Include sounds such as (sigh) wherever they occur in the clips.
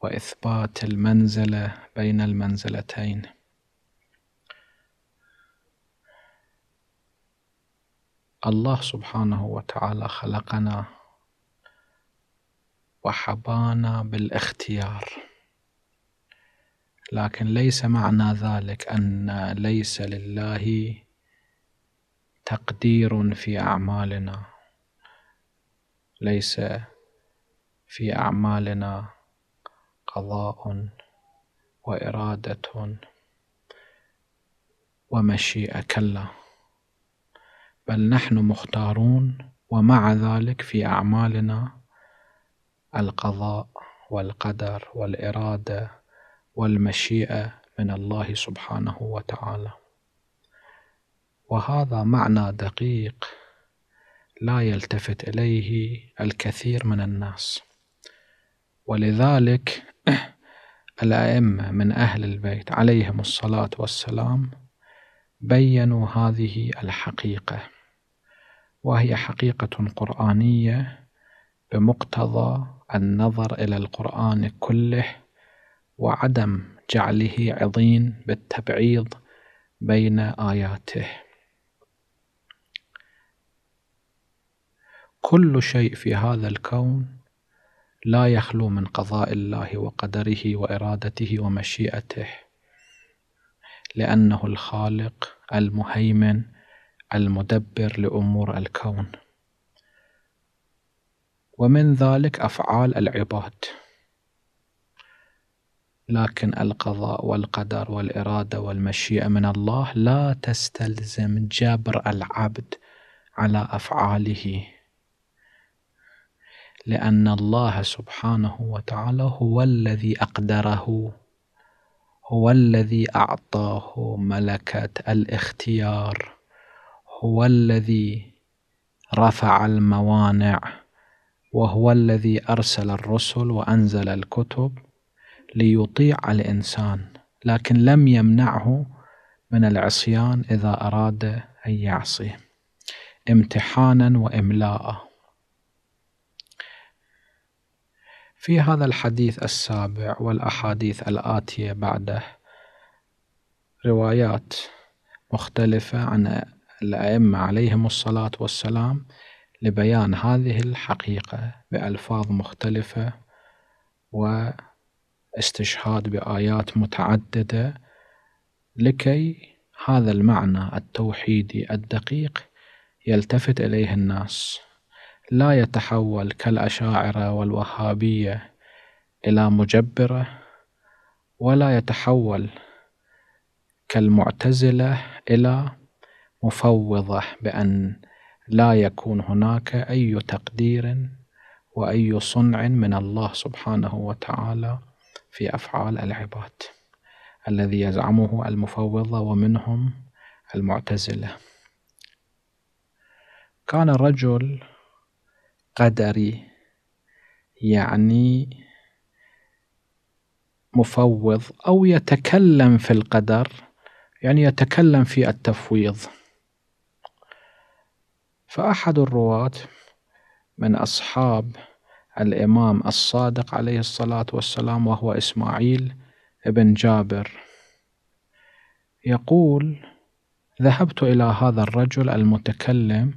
وإثبات المنزلة بين المنزلتين الله سبحانه وتعالى خلقنا وحبانا بالاختيار لكن ليس معنى ذلك أن ليس لله تقدير في أعمالنا ليس في أعمالنا قضاء وإرادة ومشيئة كلا بل نحن مختارون ومع ذلك في أعمالنا القضاء والقدر والإرادة والمشيئة من الله سبحانه وتعالى وهذا معنى دقيق لا يلتفت إليه الكثير من الناس ولذلك الأئمة من أهل البيت عليهم الصلاة والسلام بينوا هذه الحقيقة وهي حقيقة قرآنية بمقتضى النظر إلى القرآن كله وعدم جعله عضين بالتبعيض بين آياته كل شيء في هذا الكون لا يخلو من قضاء الله وقدره وارادته ومشيئته لانه الخالق المهيمن المدبر لامور الكون ومن ذلك افعال العباد لكن القضاء والقدر والاراده والمشيئه من الله لا تستلزم جبر العبد على افعاله لأن الله سبحانه وتعالى هو الذي أقدره هو الذي أعطاه ملكة الاختيار هو الذي رفع الموانع وهو الذي أرسل الرسل وأنزل الكتب ليطيع الإنسان لكن لم يمنعه من العصيان إذا أراد أن يعصي امتحانا وإملاء في هذا الحديث السابع والأحاديث الآتية بعده روايات مختلفة عن الأئمة عليهم الصلاة والسلام لبيان هذه الحقيقة بألفاظ مختلفة واستشهاد بآيات متعددة لكي هذا المعنى التوحيدي الدقيق يلتفت إليه الناس لا يتحول كالأشاعرة والوهابية إلى مجبرة ولا يتحول كالمعتزلة إلى مفوضة بأن لا يكون هناك أي تقدير وأي صنع من الله سبحانه وتعالى في أفعال العباد الذي يزعمه المفوضة ومنهم المعتزلة كان الرجل قدري يعني مفوض أو يتكلم في القدر يعني يتكلم في التفويض فأحد الرواة من أصحاب الإمام الصادق عليه الصلاة والسلام وهو إسماعيل بن جابر يقول ذهبت إلى هذا الرجل المتكلم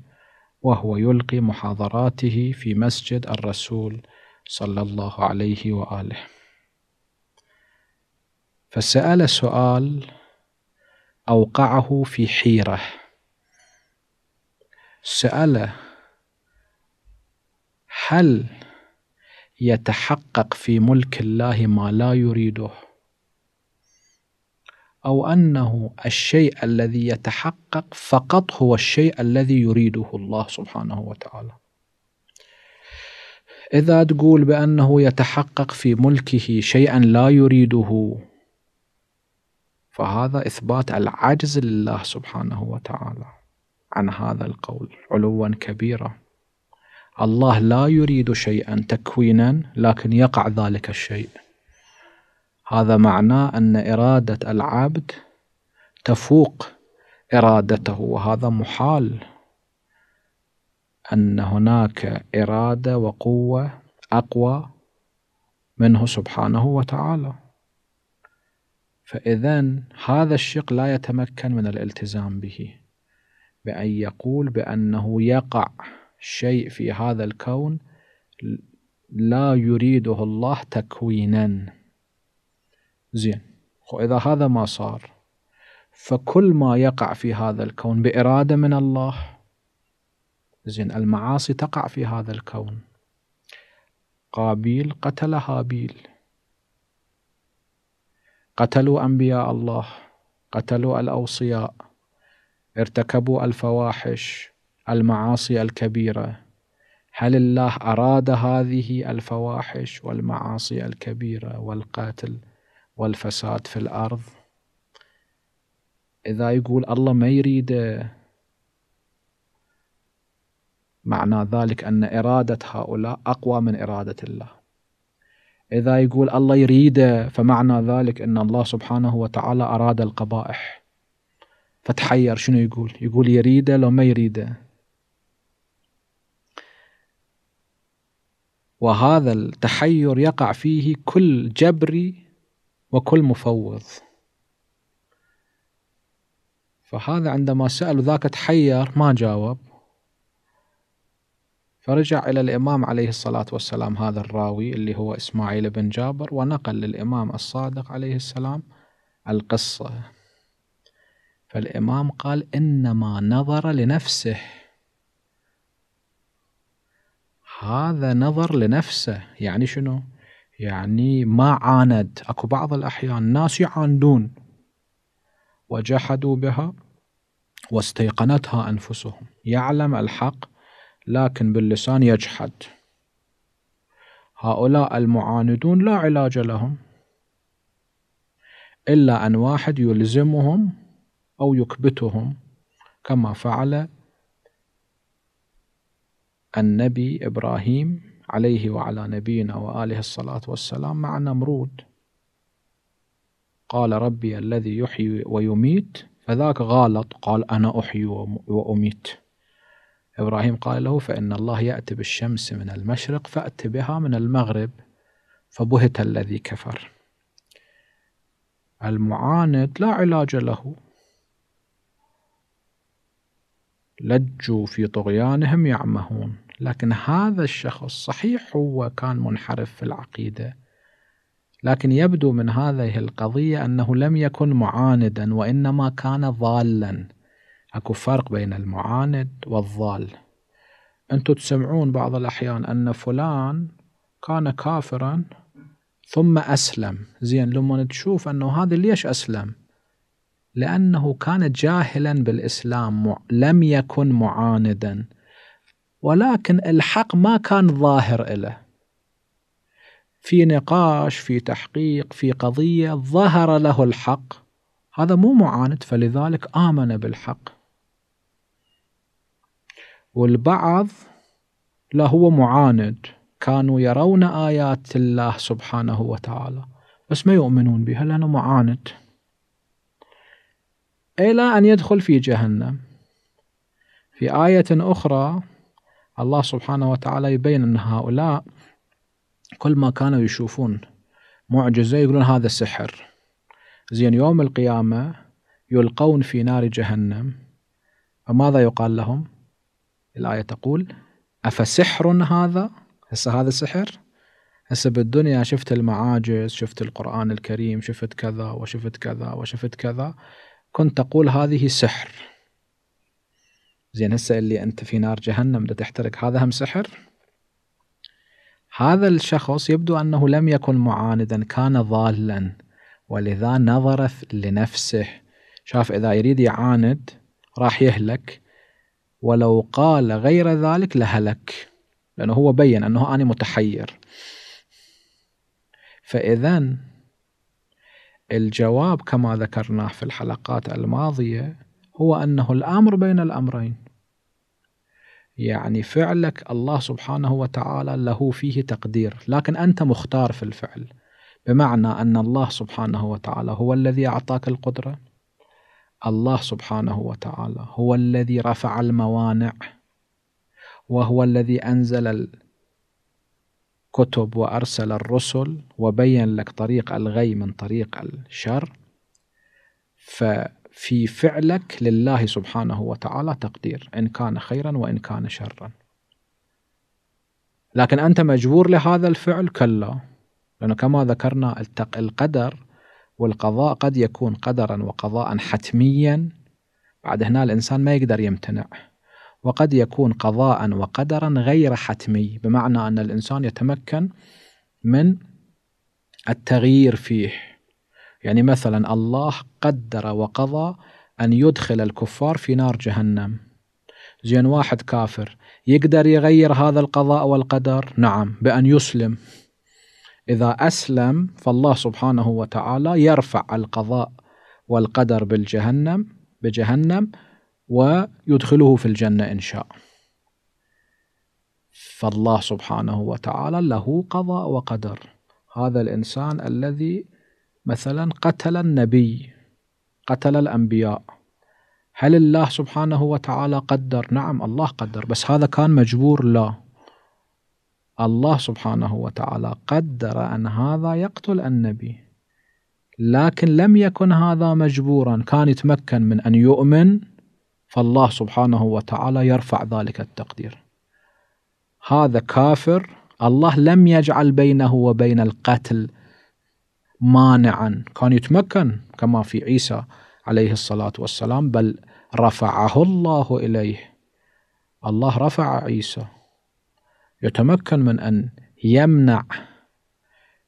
وهو يلقي محاضراته في مسجد الرسول صلى الله عليه واله فسال سؤال اوقعه في حيره سال هل يتحقق في ملك الله ما لا يريده أو أنه الشيء الذي يتحقق فقط هو الشيء الذي يريده الله سبحانه وتعالى إذا تقول بأنه يتحقق في ملكه شيئا لا يريده فهذا إثبات العجز لله سبحانه وتعالى عن هذا القول علوا كبيرا الله لا يريد شيئا تكوينا لكن يقع ذلك الشيء هذا معناه أن إرادة العبد تفوق إرادته وهذا محال أن هناك إرادة وقوة أقوى منه سبحانه وتعالى فإذا هذا الشق لا يتمكن من الالتزام به بأن يقول بأنه يقع شيء في هذا الكون لا يريده الله تكوينا زين وإذا هذا ما صار فكل ما يقع في هذا الكون بإرادة من الله زين المعاصي تقع في هذا الكون قابيل قتل هابيل قتلوا أنبياء الله قتلوا الأوصياء ارتكبوا الفواحش المعاصي الكبيرة هل الله أراد هذه الفواحش والمعاصي الكبيرة والقاتل والفساد في الأرض إذا يقول الله ما يريده معنى ذلك أن إرادة هؤلاء أقوى من إرادة الله إذا يقول الله يريده فمعنى ذلك أن الله سبحانه وتعالى أراد القبائح فتحير شنو يقول يقول يريده لو ما يريده وهذا التحير يقع فيه كل جبري وكل مفوض فهذا عندما سأل ذاك تحير ما جاوب فرجع إلى الإمام عليه الصلاة والسلام هذا الراوي اللي هو إسماعيل بن جابر ونقل للإمام الصادق عليه السلام القصة فالإمام قال إنما نظر لنفسه هذا نظر لنفسه يعني شنو؟ يعني ما عاند اكو بعض الاحيان ناس يعاندون وجحدوا بها واستيقنتها انفسهم يعلم الحق لكن باللسان يجحد هؤلاء المعاندون لا علاج لهم الا ان واحد يلزمهم او يكبتهم كما فعل النبي ابراهيم عليه وعلى نبينا وآله الصلاة والسلام مع نمرود قال ربي الذي يحيي ويميت فذاك غالط قال أنا أحيي وأميت إبراهيم قال له فإن الله يأتي بالشمس من المشرق فأت بها من المغرب فبهت الذي كفر المعاند لا علاج له لجوا في طغيانهم يعمهون لكن هذا الشخص صحيح هو كان منحرف في العقيده لكن يبدو من هذه القضيه انه لم يكن معاندا وانما كان ضالا اكو فرق بين المعاند والضال انتم تسمعون بعض الاحيان ان فلان كان كافرا ثم اسلم زين لما تشوف انه هذا ليش اسلم لانه كان جاهلا بالاسلام لم يكن معاندا ولكن الحق ما كان ظاهر له في نقاش في تحقيق في قضية ظهر له الحق هذا مو معاند فلذلك آمن بالحق والبعض لا هو معاند كانوا يرون آيات الله سبحانه وتعالى بس ما يؤمنون بها لأنه معاند إلى أن يدخل في جهنم في آية أخرى الله سبحانه وتعالى يبين أن هؤلاء كل ما كانوا يشوفون معجزة يقولون هذا سحر زين يوم القيامة يلقون في نار جهنم فماذا يقال لهم الآية تقول أفسحر هذا هسه هذا سحر هسه بالدنيا شفت المعاجز شفت القرآن الكريم شفت كذا وشفت كذا وشفت كذا كنت تقول هذه سحر زين هسه اللي انت في نار جهنم تحترق هذا هم سحر هذا الشخص يبدو انه لم يكن معاندا كان ضالا ولذا نظر لنفسه شاف اذا يريد يعاند راح يهلك ولو قال غير ذلك لهلك لانه هو بين انه انا متحير فاذا الجواب كما ذكرناه في الحلقات الماضيه هو أنه الأمر بين الأمرين يعني فعلك الله سبحانه وتعالى له فيه تقدير لكن أنت مختار في الفعل بمعنى أن الله سبحانه وتعالى هو الذي أعطاك القدرة الله سبحانه وتعالى هو الذي رفع الموانع وهو الذي أنزل الكتب وأرسل الرسل وبين لك طريق الغي من طريق الشر ف في فعلك لله سبحانه وتعالى تقدير إن كان خيرا وإن كان شرا لكن أنت مجبور لهذا الفعل كلا لأنه كما ذكرنا القدر والقضاء قد يكون قدرا وقضاء حتميا بعد هنا الإنسان ما يقدر يمتنع وقد يكون قضاء وقدرا غير حتمي بمعنى أن الإنسان يتمكن من التغيير فيه يعني مثلا الله قدر وقضى أن يدخل الكفار في نار جهنم زين واحد كافر يقدر يغير هذا القضاء والقدر نعم بأن يسلم إذا أسلم فالله سبحانه وتعالى يرفع القضاء والقدر بالجهنم بجهنم ويدخله في الجنة إن شاء فالله سبحانه وتعالى له قضاء وقدر هذا الإنسان الذي مثلا قتل النبي قتل الأنبياء هل الله سبحانه وتعالى قدر نعم الله قدر بس هذا كان مجبور لا الله سبحانه وتعالى قدر أن هذا يقتل النبي لكن لم يكن هذا مجبورا كان يتمكن من أن يؤمن فالله سبحانه وتعالى يرفع ذلك التقدير هذا كافر الله لم يجعل بينه وبين القتل مانعا كان يتمكن كما في عيسى عليه الصلاة والسلام بل رفعه الله إليه الله رفع عيسى يتمكن من أن يمنع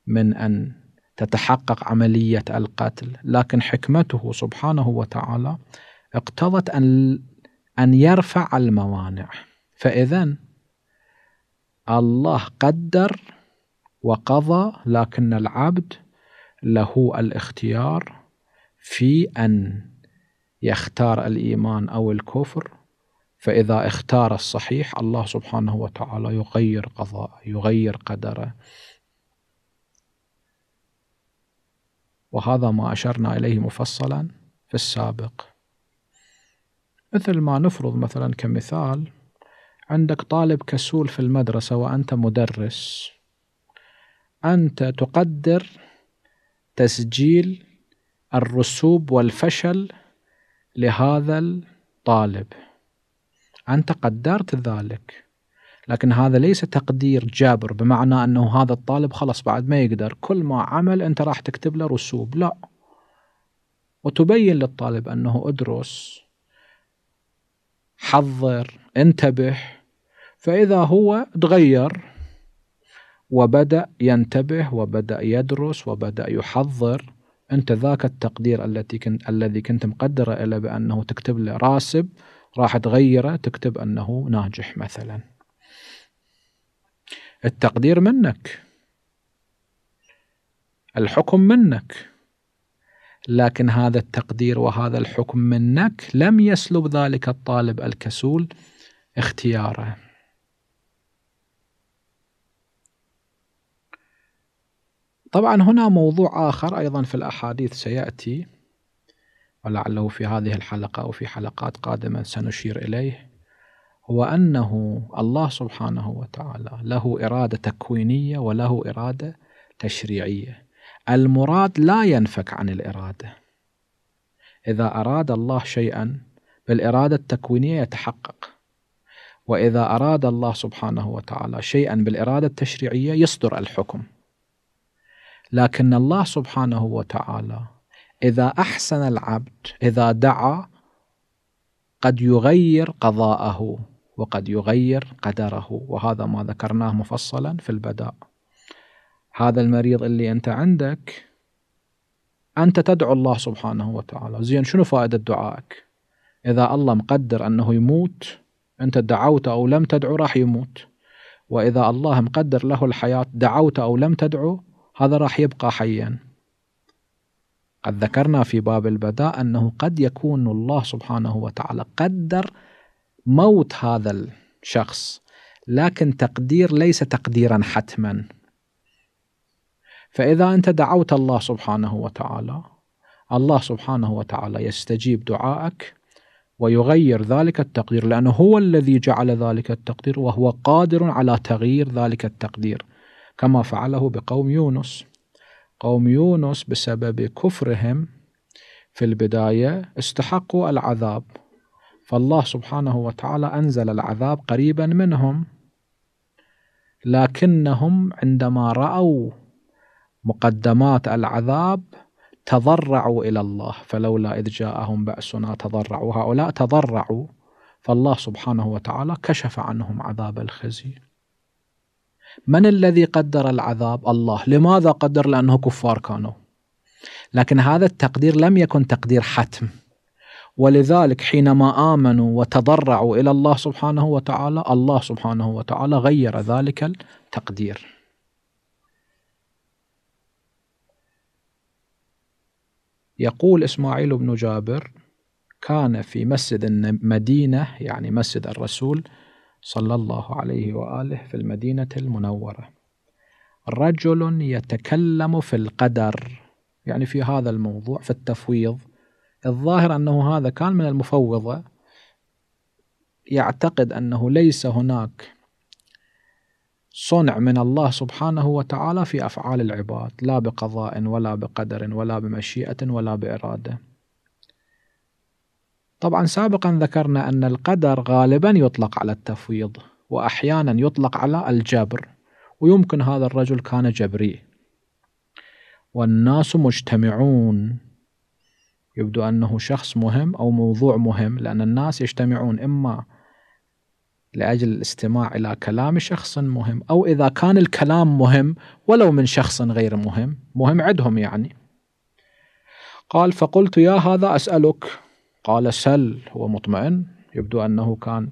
من أن تتحقق عملية القتل لكن حكمته سبحانه وتعالى اقتضت أن أن يرفع الموانع فإذا الله قدر وقضى لكن العبد له الاختيار في ان يختار الايمان او الكفر فاذا اختار الصحيح الله سبحانه وتعالى يغير قضاءه يغير قدره وهذا ما اشرنا اليه مفصلا في السابق مثل ما نفرض مثلا كمثال عندك طالب كسول في المدرسه وانت مدرس انت تقدر تسجيل الرسوب والفشل لهذا الطالب أنت قدرت ذلك لكن هذا ليس تقدير جابر بمعنى أنه هذا الطالب خلص بعد ما يقدر كل ما عمل أنت راح تكتب له رسوب لا وتبين للطالب أنه ادرس حضر انتبه فإذا هو تغير وبدأ ينتبه وبدأ يدرس وبدأ يحضر أنت ذاك التقدير التي كنت الذي كنت مقدره له بأنه تكتب له راسب راح تغيره تكتب أنه ناجح مثلا التقدير منك الحكم منك لكن هذا التقدير وهذا الحكم منك لم يسلب ذلك الطالب الكسول اختياره طبعا هنا موضوع آخر أيضا في الأحاديث سيأتي ولعله في هذه الحلقة أو في حلقات قادمة سنشير إليه هو أنه الله سبحانه وتعالى له إرادة تكوينية وله إرادة تشريعية المراد لا ينفك عن الإرادة إذا أراد الله شيئا بالإرادة التكوينية يتحقق وإذا أراد الله سبحانه وتعالى شيئا بالإرادة التشريعية يصدر الحكم لكن الله سبحانه وتعالى إذا أحسن العبد إذا دعا قد يغير قضاءه وقد يغير قدره وهذا ما ذكرناه مفصلا في البداء هذا المريض اللي أنت عندك أنت تدعو الله سبحانه وتعالى زين شنو فائدة دعائك إذا الله مقدر أنه يموت أنت دعوت أو لم تدعو راح يموت وإذا الله مقدر له الحياة دعوت أو لم تدعو هذا راح يبقى حيا قد ذكرنا في باب البداء أنه قد يكون الله سبحانه وتعالى قدر موت هذا الشخص لكن تقدير ليس تقديرا حتما فإذا أنت دعوت الله سبحانه وتعالى الله سبحانه وتعالى يستجيب دعائك ويغير ذلك التقدير لأنه هو الذي جعل ذلك التقدير وهو قادر على تغيير ذلك التقدير كما فعله بقوم يونس قوم يونس بسبب كفرهم في البداية استحقوا العذاب فالله سبحانه وتعالى أنزل العذاب قريبا منهم لكنهم عندما رأوا مقدمات العذاب تضرعوا إلى الله فلولا إذ جاءهم بأسنا تضرعوا هؤلاء تضرعوا فالله سبحانه وتعالى كشف عنهم عذاب الخزي من الذي قدر العذاب الله لماذا قدر لأنه كفار كانوا لكن هذا التقدير لم يكن تقدير حتم ولذلك حينما آمنوا وتضرعوا إلى الله سبحانه وتعالى الله سبحانه وتعالى غير ذلك التقدير يقول إسماعيل بن جابر كان في مسجد المدينة يعني مسجد الرسول صلى الله عليه واله في المدينه المنوره رجل يتكلم في القدر يعني في هذا الموضوع في التفويض الظاهر انه هذا كان من المفوضه يعتقد انه ليس هناك صنع من الله سبحانه وتعالى في افعال العباد لا بقضاء ولا بقدر ولا بمشيئه ولا باراده طبعا سابقا ذكرنا أن القدر غالبا يطلق على التفويض وأحيانا يطلق على الجبر ويمكن هذا الرجل كان جبري والناس مجتمعون يبدو أنه شخص مهم أو موضوع مهم لأن الناس يجتمعون إما لأجل الاستماع إلى كلام شخص مهم أو إذا كان الكلام مهم ولو من شخص غير مهم مهم عندهم يعني قال فقلت يا هذا أسألك قال سل هو مطمئن يبدو أنه كان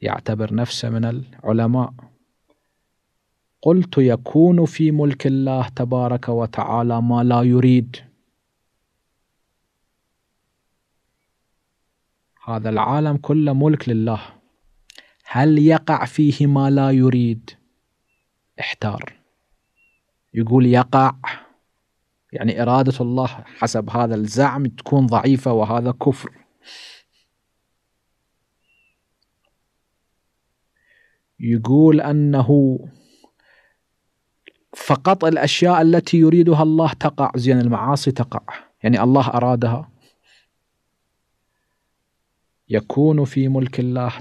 يعتبر نفسه من العلماء قلت يكون في ملك الله تبارك وتعالى ما لا يريد هذا العالم كله ملك لله هل يقع فيه ما لا يريد احتار يقول يقع يعني إرادة الله حسب هذا الزعم تكون ضعيفة وهذا كفر يقول انه فقط الاشياء التي يريدها الله تقع زين المعاصي تقع يعني الله ارادها يكون في ملك الله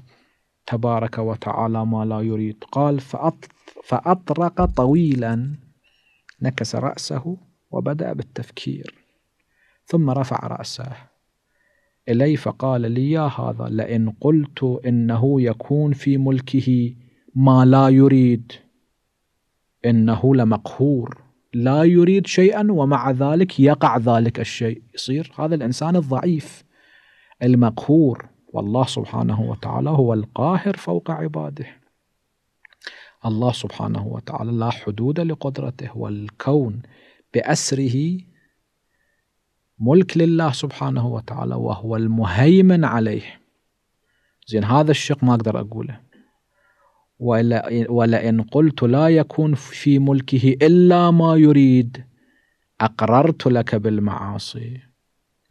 تبارك وتعالى ما لا يريد قال فأطرق طويلا نكس رأسه وبدأ بالتفكير ثم رفع رأسه إلي فقال لي يا هذا لئن قلت إنه يكون في ملكه ما لا يريد إنه لمقهور لا يريد شيئا ومع ذلك يقع ذلك الشيء يصير هذا الإنسان الضعيف المقهور والله سبحانه وتعالى هو القاهر فوق عباده الله سبحانه وتعالى لا حدود لقدرته والكون بأسره ملك لله سبحانه وتعالى وهو المهيمن عليه زين هذا الشق ما أقدر أقوله ولا ولئن قلت لا يكون في ملكه إلا ما يريد أقررت لك بالمعاصي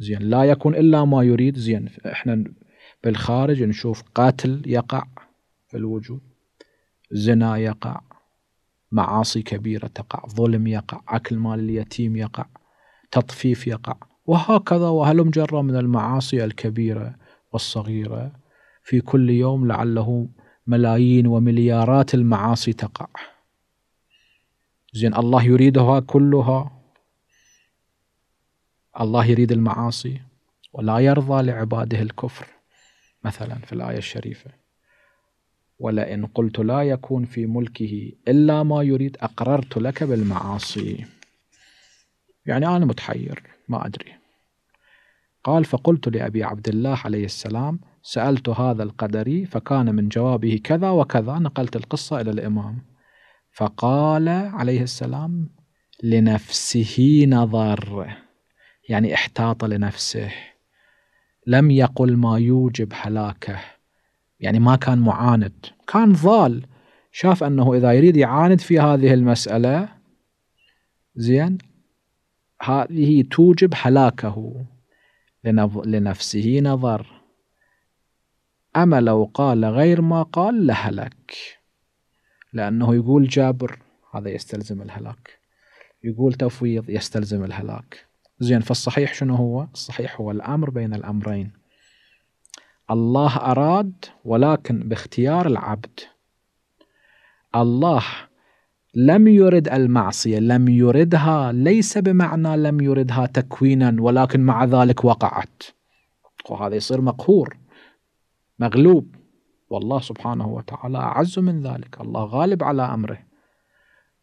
زين لا يكون إلا ما يريد زين إحنا بالخارج نشوف قتل يقع في الوجود زنا يقع معاصي كبيرة تقع ظلم يقع أكل مال اليتيم يقع تطفيف يقع وهكذا وهلم جرا من المعاصي الكبيرة والصغيرة في كل يوم لعله ملايين ومليارات المعاصي تقع زين الله يريدها كلها الله يريد المعاصي ولا يرضى لعباده الكفر مثلا في الآية الشريفة ولئن قلت لا يكون في ملكه إلا ما يريد أقررت لك بالمعاصي يعني أنا متحير ما أدري قال فقلت لأبي عبد الله عليه السلام سألت هذا القدري فكان من جوابه كذا وكذا نقلت القصة إلى الإمام فقال عليه السلام لنفسه نظر يعني احتاط لنفسه لم يقل ما يوجب هلاكه يعني ما كان معاند كان ضال شاف انه اذا يريد يعاند في هذه المساله زين هذه توجب هلاكه لنفسه نظر أما لو قال غير ما قال لهلك لأنه يقول جابر هذا يستلزم الهلاك يقول تفويض يستلزم الهلاك زين فالصحيح شنو هو الصحيح هو الأمر بين الأمرين الله أراد ولكن باختيار العبد الله لم يرد المعصية لم يردها ليس بمعنى لم يردها تكوينا ولكن مع ذلك وقعت وهذا يصير مقهور مغلوب والله سبحانه وتعالى أعز من ذلك الله غالب على أمره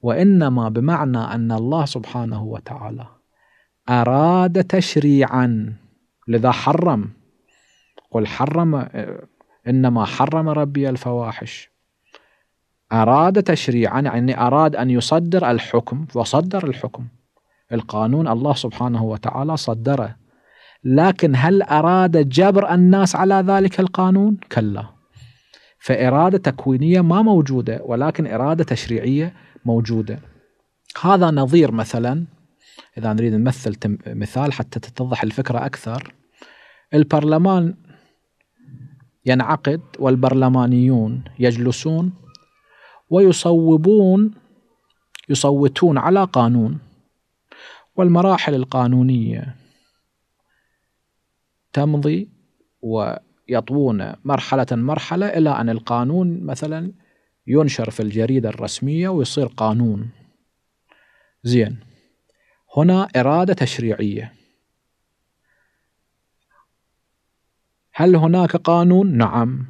وإنما بمعنى أن الله سبحانه وتعالى أراد تشريعا لذا حرم قل حرم إنما حرم ربي الفواحش أراد تشريعا يعني أراد أن يصدر الحكم وصدر الحكم القانون الله سبحانه وتعالى صدره لكن هل أراد جبر الناس على ذلك القانون؟ كلا فإرادة تكوينية ما موجودة ولكن إرادة تشريعية موجودة هذا نظير مثلا إذا نريد نمثل مثال حتى تتضح الفكرة أكثر البرلمان ينعقد والبرلمانيون يجلسون ويصوبون يصوتون على قانون والمراحل القانونية تمضي ويطوون مرحلة مرحلة إلى أن القانون مثلا ينشر في الجريدة الرسمية ويصير قانون زين هنا إرادة تشريعية هل هناك قانون؟ نعم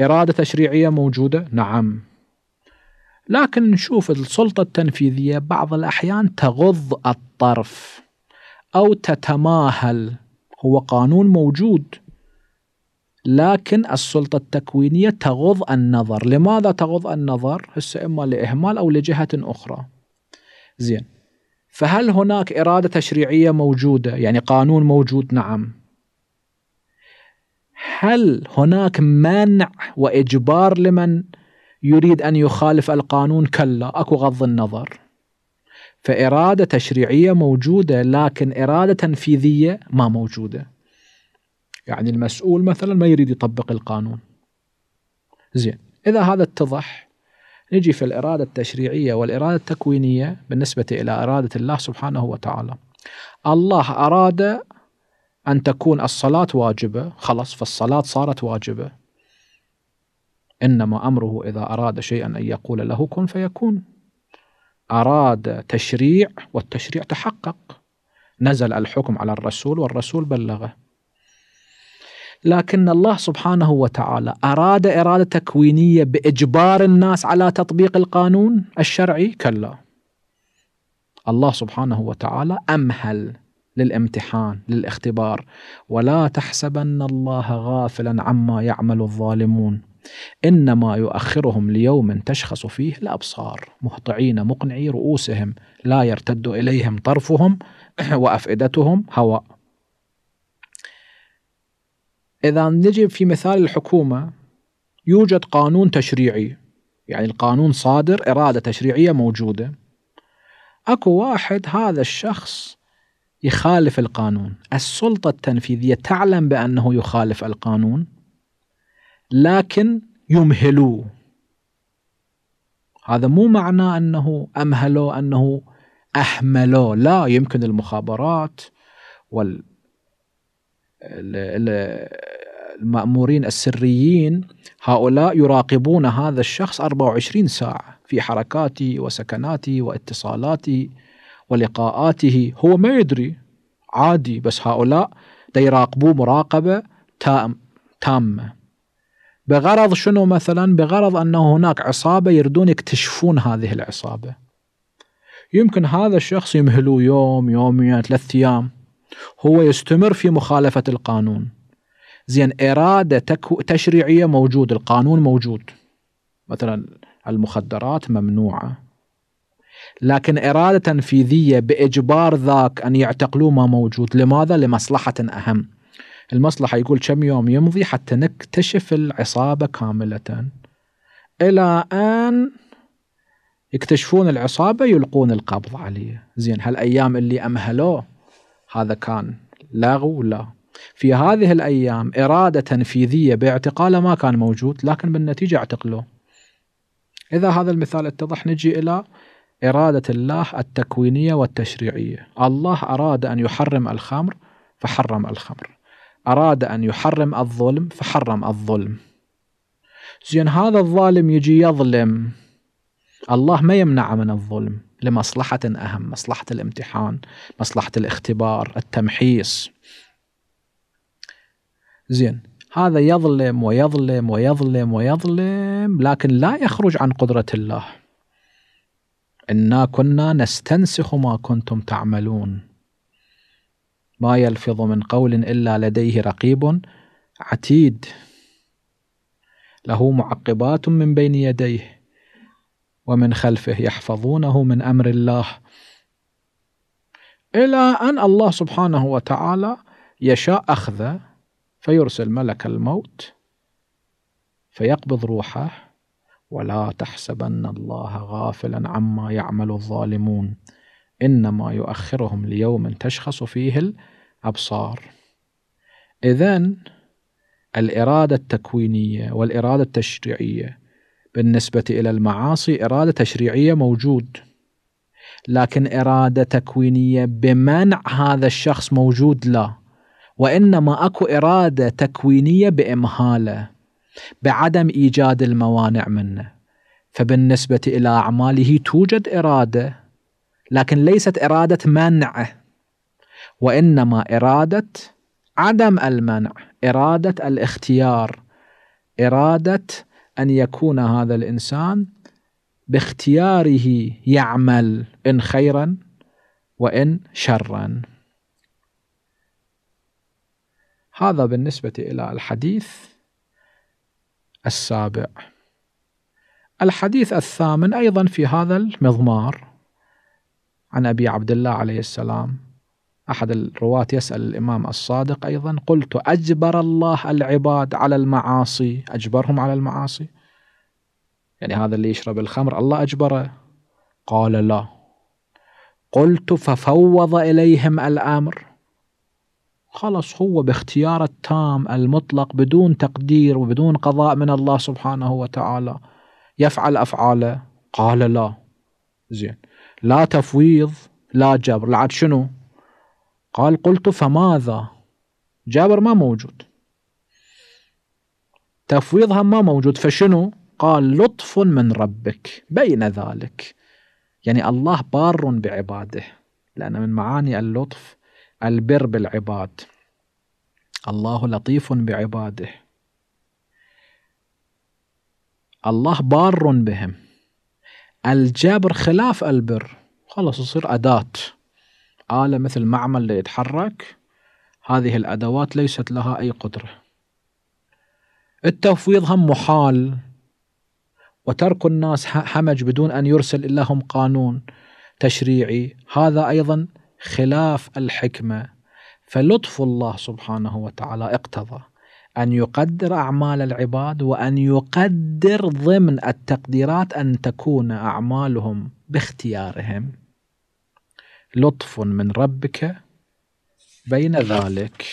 إرادة تشريعية موجودة نعم لكن نشوف السلطة التنفيذية بعض الأحيان تغض الطرف أو تتماهل هو قانون موجود لكن السلطة التكوينية تغض النظر لماذا تغض النظر؟ هسه إما لإهمال أو لجهة أخرى زين فهل هناك إرادة تشريعية موجودة؟ يعني قانون موجود نعم هل هناك منع واجبار لمن يريد ان يخالف القانون؟ كلا اكو غض النظر. فاراده تشريعيه موجوده لكن اراده تنفيذيه ما موجوده. يعني المسؤول مثلا ما يريد يطبق القانون. زين، اذا هذا اتضح نجي في الاراده التشريعيه والاراده التكوينيه بالنسبه الى اراده الله سبحانه وتعالى. الله اراد أن تكون الصلاة واجبة خلص فالصلاة صارت واجبة إنما أمره إذا أراد شيئا أن يقول له كن فيكون أراد تشريع والتشريع تحقق نزل الحكم على الرسول والرسول بلغه لكن الله سبحانه وتعالى أراد إرادة تكوينية بإجبار الناس على تطبيق القانون الشرعي كلا الله سبحانه وتعالى أمهل للامتحان للاختبار ولا تحسبن الله غافلا عما يعمل الظالمون انما يؤخرهم ليوم تشخص فيه الابصار مهطعين مقنعي رؤوسهم لا يرتد اليهم طرفهم (clears throat) وافئدتهم هواء اذا نجي في مثال الحكومه يوجد قانون تشريعي يعني القانون صادر اراده تشريعيه موجوده اكو واحد هذا الشخص يخالف القانون السلطة التنفيذية تعلم بأنه يخالف القانون لكن يمهلوه هذا مو معنى أنه أمهلوه أنه أحملوه لا يمكن المخابرات والمأمورين السريين هؤلاء يراقبون هذا الشخص 24 ساعة في حركاته وسكناته واتصالاته ولقاءاته هو ما يدري عادي بس هؤلاء دا يراقبوه مراقبة تام تامة بغرض شنو مثلا بغرض أنه هناك عصابة يردون يكتشفون هذه العصابة يمكن هذا الشخص يمهلو يوم يومين ثلاث أيام هو يستمر في مخالفة القانون زين إرادة تشريعية موجود القانون موجود مثلا المخدرات ممنوعة لكن إرادة تنفيذية بإجبار ذاك أن يعتقلوه ما موجود لماذا؟ لمصلحة أهم المصلحة يقول كم يوم يمضي حتى نكتشف العصابة كاملة إلى أن يكتشفون العصابة يلقون القبض عليه زين هالأيام اللي أمهلوه هذا كان لغو لا في هذه الأيام إرادة تنفيذية باعتقاله ما كان موجود لكن بالنتيجة اعتقلوه إذا هذا المثال اتضح نجي إلى إرادة الله التكوينية والتشريعية الله أراد أن يحرم الخمر فحرم الخمر أراد أن يحرم الظلم فحرم الظلم زين هذا الظالم يجي يظلم الله ما يمنع من الظلم لمصلحة أهم مصلحة الامتحان مصلحة الاختبار التمحيص زين هذا يظلم ويظلم ويظلم ويظلم لكن لا يخرج عن قدرة الله إنا كنا نستنسخ ما كنتم تعملون ما يلفظ من قول إلا لديه رقيب عتيد له معقبات من بين يديه ومن خلفه يحفظونه من أمر الله إلى أن الله سبحانه وتعالى يشاء أخذه فيرسل ملك الموت فيقبض روحه ولا تحسبن الله غافلا عما يعمل الظالمون انما يؤخرهم ليوم تشخص فيه الابصار اذا الاراده التكوينيه والاراده التشريعيه بالنسبه الى المعاصي اراده تشريعيه موجود لكن اراده تكوينيه بمنع هذا الشخص موجود لا وانما اكو اراده تكوينيه بامهاله بعدم ايجاد الموانع منه فبالنسبه الى اعماله توجد اراده لكن ليست اراده منعه وانما اراده عدم المنع اراده الاختيار اراده ان يكون هذا الانسان باختياره يعمل ان خيرا وان شرا هذا بالنسبه الى الحديث السابع الحديث الثامن أيضا في هذا المضمار عن أبي عبد الله عليه السلام أحد الرواة يسأل الإمام الصادق أيضا قلت أجبر الله العباد على المعاصي أجبرهم على المعاصي يعني هذا اللي يشرب الخمر الله أجبره قال لا قلت ففوض إليهم الأمر خلص هو باختياره التام المطلق بدون تقدير وبدون قضاء من الله سبحانه وتعالى يفعل افعاله قال لا زين لا تفويض لا جبر لعد شنو قال قلت فماذا جابر ما موجود تفويضها ما موجود فشنو قال لطف من ربك بين ذلك يعني الله بار بعباده لأن من معاني اللطف البر بالعباد الله لطيف بعباده الله بار بهم الجبر خلاف البر خلاص يصير أداة آلة مثل معمل ليتحرك هذه الأدوات ليست لها أي قدرة التفويض هم محال وترك الناس همج بدون أن يرسل إلا قانون تشريعي هذا أيضا خلاف الحكمه فلطف الله سبحانه وتعالى اقتضى ان يقدر اعمال العباد وان يقدر ضمن التقديرات ان تكون اعمالهم باختيارهم لطف من ربك بين ذلك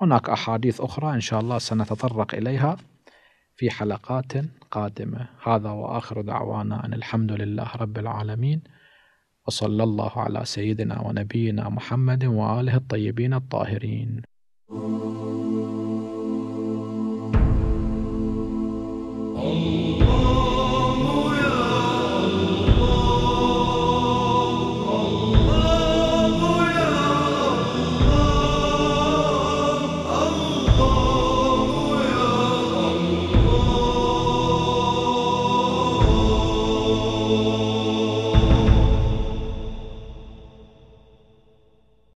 هناك احاديث اخرى ان شاء الله سنتطرق اليها في حلقات قادمه هذا واخر دعوانا ان الحمد لله رب العالمين وصلى الله على سيدنا ونبينا محمد وآله الطيبين الطاهرين Oh